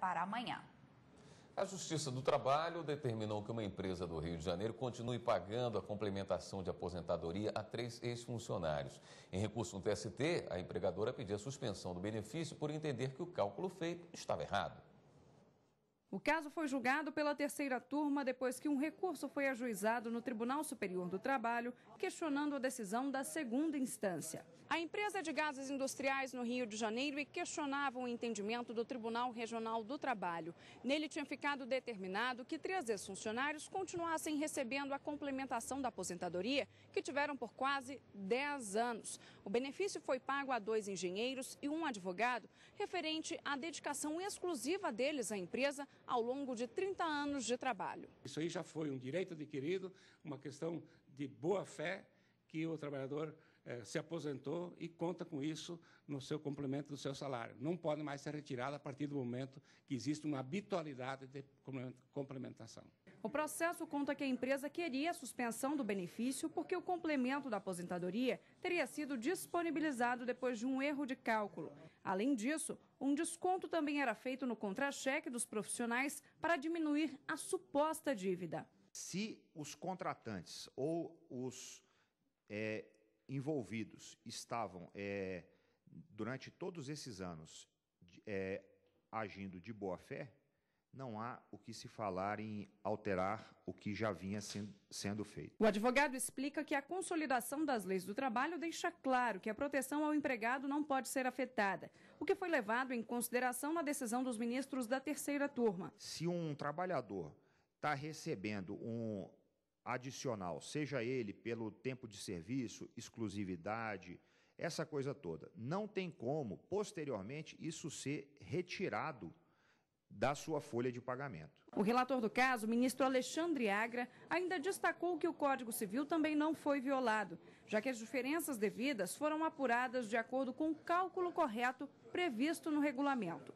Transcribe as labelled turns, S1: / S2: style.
S1: para amanhã.
S2: A Justiça do Trabalho determinou que uma empresa do Rio de Janeiro continue pagando a complementação de aposentadoria a três ex-funcionários. Em recurso no TST, a empregadora pediu a suspensão do benefício por entender que o cálculo feito estava errado.
S1: O caso foi julgado pela terceira turma depois que um recurso foi ajuizado no Tribunal Superior do Trabalho, questionando a decisão da segunda instância. A empresa de gases industriais no Rio de Janeiro questionava o entendimento do Tribunal Regional do Trabalho. Nele tinha ficado determinado que três ex-funcionários continuassem recebendo a complementação da aposentadoria, que tiveram por quase 10 anos. O benefício foi pago a dois engenheiros e um advogado, referente à dedicação exclusiva deles à empresa ao longo de 30 anos de trabalho.
S2: Isso aí já foi um direito adquirido, uma questão de boa fé que o trabalhador eh, se aposentou e conta com isso no seu complemento do seu salário. Não pode mais ser retirado a partir do momento que existe uma habitualidade de complementação.
S1: O processo conta que a empresa queria a suspensão do benefício porque o complemento da aposentadoria teria sido disponibilizado depois de um erro de cálculo. Além disso, um desconto também era feito no contra-cheque dos profissionais para diminuir a suposta dívida. Se os
S3: contratantes ou os é, envolvidos estavam, é, durante todos esses anos, é, agindo de boa fé, não há o que se falar em alterar o que já vinha sendo feito.
S1: O advogado explica que a consolidação das leis do trabalho deixa claro que a proteção ao empregado não pode ser afetada, o que foi levado em consideração na decisão dos ministros da terceira turma.
S3: Se um trabalhador está recebendo um adicional, seja ele pelo tempo de serviço, exclusividade, essa coisa toda. Não tem como, posteriormente, isso ser retirado da sua folha de pagamento.
S1: O relator do caso, ministro Alexandre Agra, ainda destacou que o Código Civil também não foi violado, já que as diferenças devidas foram apuradas de acordo com o cálculo correto previsto no regulamento.